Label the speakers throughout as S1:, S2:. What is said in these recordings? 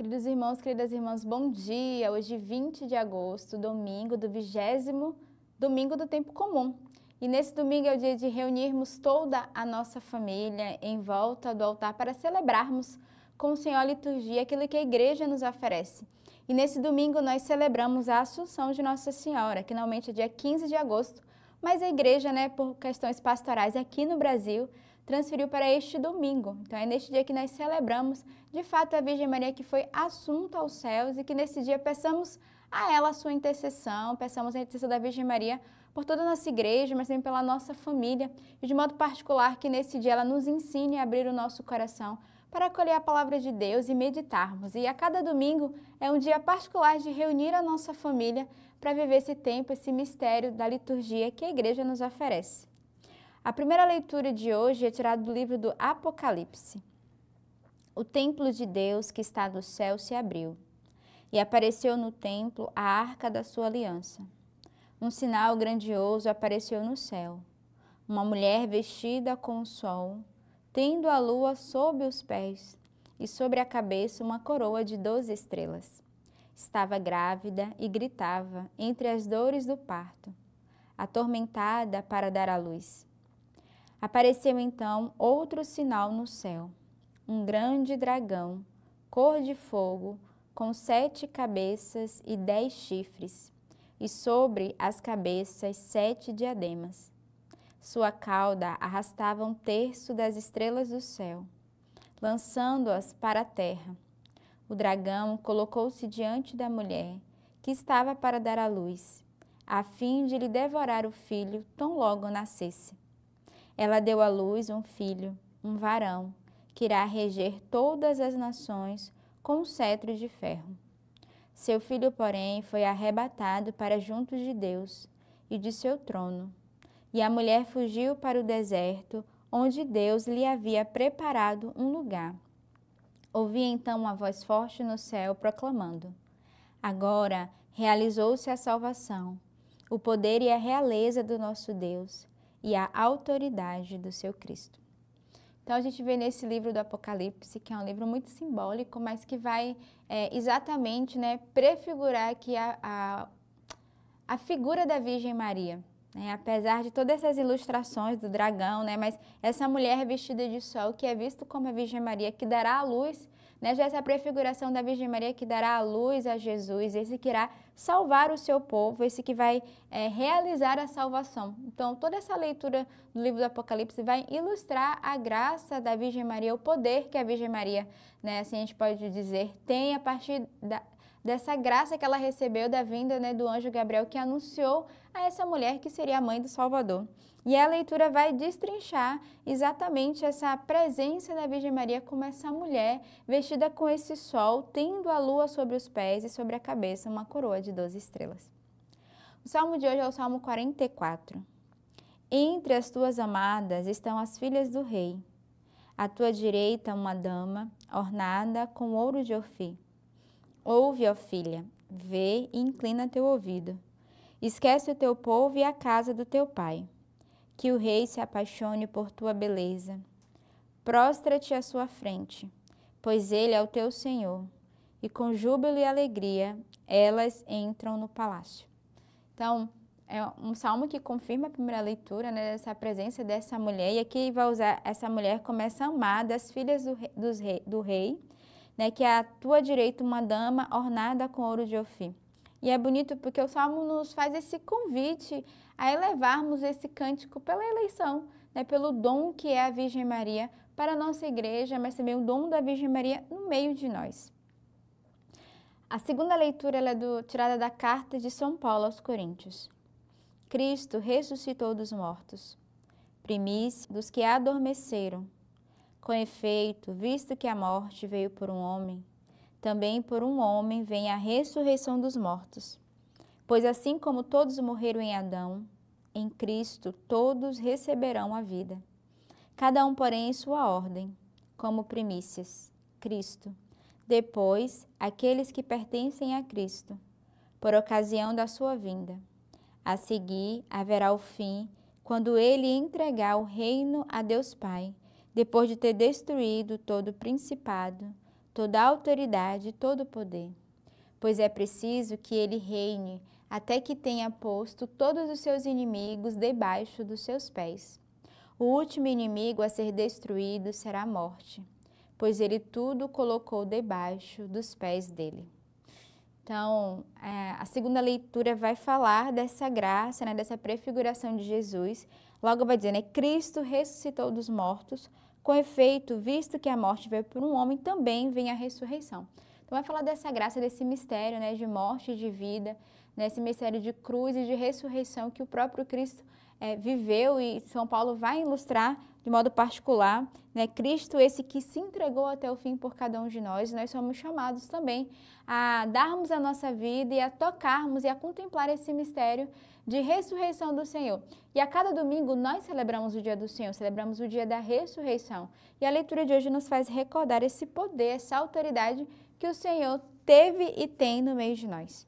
S1: Queridos irmãos, queridas irmãs, bom dia! Hoje, 20 de agosto, domingo do vigésimo domingo do tempo comum. E nesse domingo é o dia de reunirmos toda a nossa família em volta do altar para celebrarmos com o Senhor a liturgia aquilo que a igreja nos oferece. E nesse domingo nós celebramos a Assunção de Nossa Senhora, que normalmente é dia 15 de agosto, mas a igreja, né, por questões pastorais aqui no Brasil, transferiu para este domingo. Então é neste dia que nós celebramos, de fato, a Virgem Maria que foi assunta aos céus e que nesse dia peçamos a ela a sua intercessão, peçamos a intercessão da Virgem Maria por toda a nossa igreja, mas também pela nossa família, e de modo particular que nesse dia ela nos ensine a abrir o nosso coração para acolher a palavra de Deus e meditarmos. E a cada domingo é um dia particular de reunir a nossa família para viver esse tempo, esse mistério da liturgia que a igreja nos oferece. A primeira leitura de hoje é tirada do livro do Apocalipse. O templo de Deus que está no céu se abriu, e apareceu no templo a arca da sua aliança. Um sinal grandioso apareceu no céu: uma mulher vestida com o sol, tendo a lua sob os pés e sobre a cabeça uma coroa de doze estrelas. Estava grávida e gritava entre as dores do parto, atormentada para dar à luz. Apareceu então outro sinal no céu: um grande dragão, cor de fogo, com sete cabeças e dez chifres, e sobre as cabeças sete diademas. Sua cauda arrastava um terço das estrelas do céu, lançando-as para a terra. O dragão colocou-se diante da mulher, que estava para dar à luz, a fim de lhe devorar o filho tão logo nascesse. Ela deu à luz um filho, um varão, que irá reger todas as nações com um cetro de ferro. Seu filho, porém, foi arrebatado para junto de Deus e de seu trono. E a mulher fugiu para o deserto, onde Deus lhe havia preparado um lugar. Ouvi então uma voz forte no céu proclamando: Agora realizou-se a salvação, o poder e a realeza do nosso Deus e a autoridade do seu Cristo. Então a gente vê nesse livro do Apocalipse, que é um livro muito simbólico, mas que vai é, exatamente né, prefigurar que a, a, a, figura da Virgem Maria. Né? Apesar de todas essas ilustrações do dragão, né? mas essa mulher vestida de sol, que é visto como a Virgem Maria, que dará à luz né? já é essa prefiguração da Virgem Maria que dará a luz a Jesus, esse que irá salvar o seu povo, esse que vai é, realizar a salvação. Então, toda essa leitura do livro do Apocalipse vai ilustrar a graça da Virgem Maria, o poder que a Virgem Maria, né, assim a gente pode dizer, tem a partir da dessa graça que ela recebeu da vinda né, do anjo Gabriel, que anunciou a essa mulher que seria a mãe do Salvador. E a leitura vai destrinchar exatamente essa presença da Virgem Maria como essa mulher vestida com esse sol, tendo a lua sobre os pés e sobre a cabeça uma coroa de 12 estrelas. O salmo de hoje é o salmo 44. Entre as tuas amadas estão as filhas do rei. À tua direita, uma dama, ornada com ouro de Ofir. Ouve, ó filha, vê e inclina teu ouvido. Esquece o teu povo e a casa do teu pai. Que o rei se apaixone por tua beleza. Prostra-te à sua frente, pois ele é o teu senhor. E com júbilo e alegria elas entram no palácio. Então, é um salmo que confirma a primeira leitura, né, essa presença dessa mulher. E aqui vai usar essa mulher começa a amar das filhas do rei, do rei né, que é à tua direita uma dama ornada com ouro de Ofim. E é bonito porque o Salmo nos faz esse convite a elevarmos esse cântico pela eleição, né, pelo dom que é a Virgem Maria para a nossa igreja, mas também o dom da Virgem Maria no meio de nós. A segunda leitura é do, tirada da carta de São Paulo aos Coríntios. Cristo ressuscitou dos mortos, primícia dos que adormeceram. Com efeito, visto que a morte veio por um homem, também por um homem vem a ressurreição dos mortos. Pois assim como todos morreram em Adão, em Cristo todos receberão a vida. Cada um, porém, em sua ordem, como primícias, Cristo. Depois, aqueles que pertencem a Cristo, por ocasião da sua vinda. A seguir, haverá o fim, quando ele entregar o reino a Deus Pai depois de ter destruído todo o principado, toda a autoridade, todo o poder. Pois é preciso que ele reine até que tenha posto todos os seus inimigos debaixo dos seus pés. O último inimigo a ser destruído será a morte, pois ele tudo colocou debaixo dos pés dele. Então, é, a segunda leitura vai falar dessa graça, né, dessa prefiguração de Jesus. Logo vai dizer, né, Cristo ressuscitou dos mortos, com efeito, visto que a morte veio por um homem, também vem a ressurreição. Então, vai falar dessa graça, desse mistério né, de morte e de vida, né, mistério de cruz e de ressurreição que o próprio Cristo é, viveu e São Paulo vai ilustrar de modo particular, né? Cristo esse que se entregou até o fim por cada um de nós, nós somos chamados também a darmos a nossa vida e a tocarmos e a contemplar esse mistério de ressurreição do Senhor. E a cada domingo nós celebramos o dia do Senhor, celebramos o dia da ressurreição. E a leitura de hoje nos faz recordar esse poder, essa autoridade que o Senhor teve e tem no meio de nós.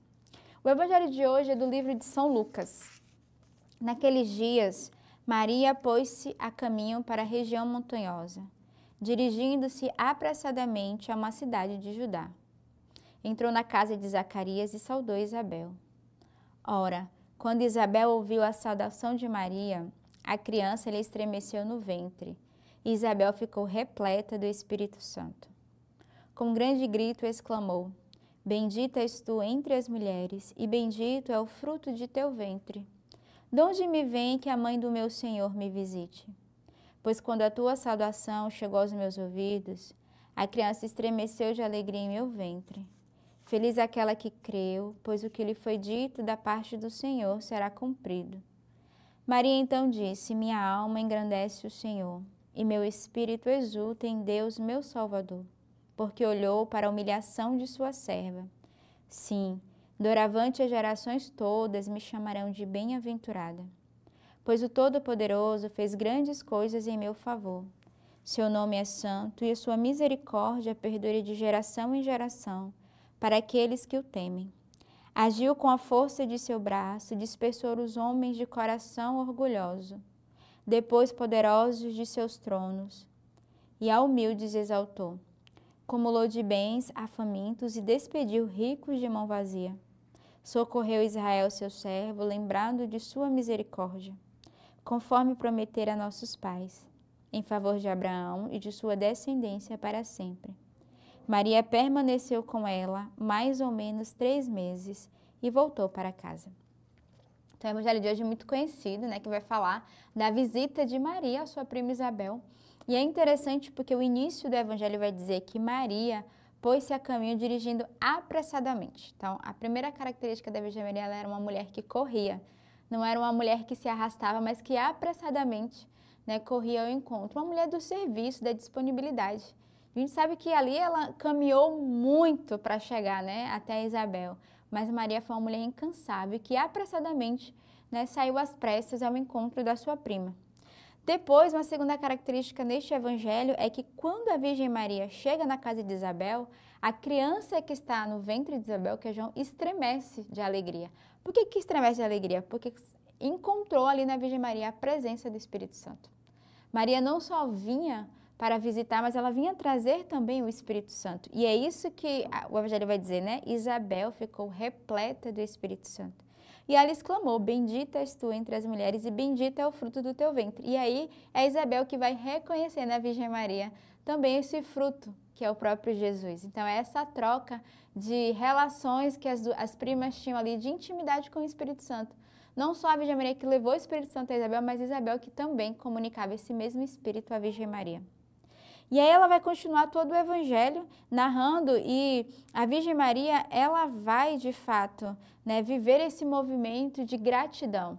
S1: O evangelho de hoje é do livro de São Lucas. Naqueles dias, Maria pôs-se a caminho para a região montanhosa, dirigindo-se apressadamente a uma cidade de Judá. Entrou na casa de Zacarias e saudou Isabel. Ora, quando Isabel ouviu a saudação de Maria, a criança lhe estremeceu no ventre. E Isabel ficou repleta do Espírito Santo. Com um grande grito exclamou: Bendita és tu entre as mulheres, e bendito é o fruto de teu ventre. De onde me vem que a mãe do meu Senhor me visite? Pois quando a tua saudação chegou aos meus ouvidos, a criança estremeceu de alegria em meu ventre. Feliz aquela que creu, pois o que lhe foi dito da parte do Senhor será cumprido. Maria então disse: Minha alma engrandece o Senhor, e meu espírito exulta em Deus, meu Salvador, porque olhou para a humilhação de sua serva. Sim, Doravante as gerações todas me chamarão de bem-aventurada, pois o Todo-Poderoso fez grandes coisas em meu favor. Seu nome é santo e a sua misericórdia perdure de geração em geração para aqueles que o temem. Agiu com a força de seu braço, dispersou os homens de coração orgulhoso, depois poderosos de seus tronos, e a humildes exaltou acumulou de bens a famintos e despediu ricos de mão vazia. Socorreu Israel, seu servo, lembrando de sua misericórdia, conforme prometera a nossos pais, em favor de Abraão e de sua descendência para sempre. Maria permaneceu com ela mais ou menos três meses e voltou para casa. Então, o é evangelho de hoje é muito conhecido, né, que vai falar da visita de Maria à sua prima Isabel e é interessante porque o início do evangelho vai dizer que Maria pôs-se a caminho dirigindo apressadamente. Então, a primeira característica da Virgem Maria, ela era uma mulher que corria. Não era uma mulher que se arrastava, mas que apressadamente né, corria ao encontro. Uma mulher do serviço, da disponibilidade. A gente sabe que ali ela caminhou muito para chegar né, até Isabel. Mas Maria foi uma mulher incansável que apressadamente né, saiu às pressas ao encontro da sua prima. Depois, uma segunda característica neste evangelho é que quando a Virgem Maria chega na casa de Isabel, a criança que está no ventre de Isabel, que é João, estremece de alegria. Por que, que estremece de alegria? Porque encontrou ali na Virgem Maria a presença do Espírito Santo. Maria não só vinha para visitar, mas ela vinha trazer também o Espírito Santo. E é isso que o Evangelho vai dizer, né? Isabel ficou repleta do Espírito Santo. E ela exclamou: Bendita és tu entre as mulheres, e bendito é o fruto do teu ventre. E aí é Isabel que vai reconhecer na Virgem Maria também esse fruto, que é o próprio Jesus. Então, é essa troca de relações que as, as primas tinham ali de intimidade com o Espírito Santo. Não só a Virgem Maria que levou o Espírito Santo a Isabel, mas Isabel que também comunicava esse mesmo Espírito à Virgem Maria. E aí ela vai continuar todo o evangelho narrando e a Virgem Maria, ela vai de fato, né, viver esse movimento de gratidão.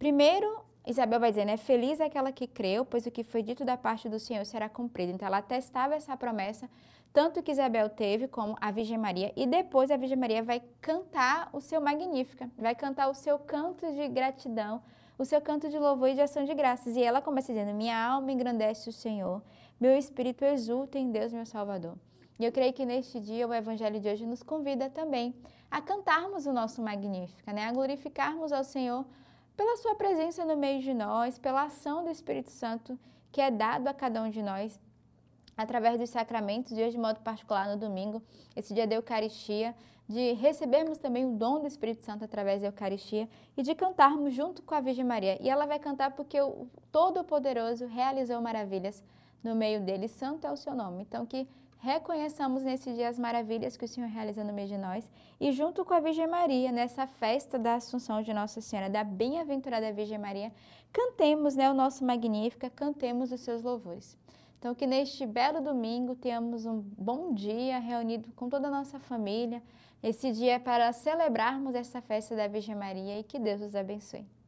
S1: Primeiro, Isabel vai dizer, né, feliz é aquela que creu, pois o que foi dito da parte do Senhor será cumprido. Então ela testava essa promessa tanto que Isabel teve como a Virgem Maria e depois a Virgem Maria vai cantar o seu magnífica, vai cantar o seu canto de gratidão, o seu canto de louvor e de ação de graças. E ela começa dizendo: Minha alma engrandece o Senhor meu espírito exulta em Deus, meu Salvador. E eu creio que neste dia o Evangelho de hoje nos convida também a cantarmos o nosso Magnífica, né? a glorificarmos ao Senhor pela Sua presença no meio de nós, pela ação do Espírito Santo que é dado a cada um de nós através dos sacramentos, e hoje de modo particular no domingo, esse dia da Eucaristia, de recebermos também o dom do Espírito Santo através da Eucaristia e de cantarmos junto com a Virgem Maria. E ela vai cantar porque o Todo-Poderoso realizou maravilhas no meio dele, santo é o seu nome. Então, que reconheçamos nesse dia as maravilhas que o Senhor realiza no meio de nós e, junto com a Virgem Maria, nessa festa da Assunção de Nossa Senhora, da bem-aventurada Virgem Maria, cantemos né, o nosso Magnífica, cantemos os seus louvores. Então, que neste belo domingo tenhamos um bom dia reunido com toda a nossa família. Esse dia é para celebrarmos essa festa da Virgem Maria e que Deus os abençoe.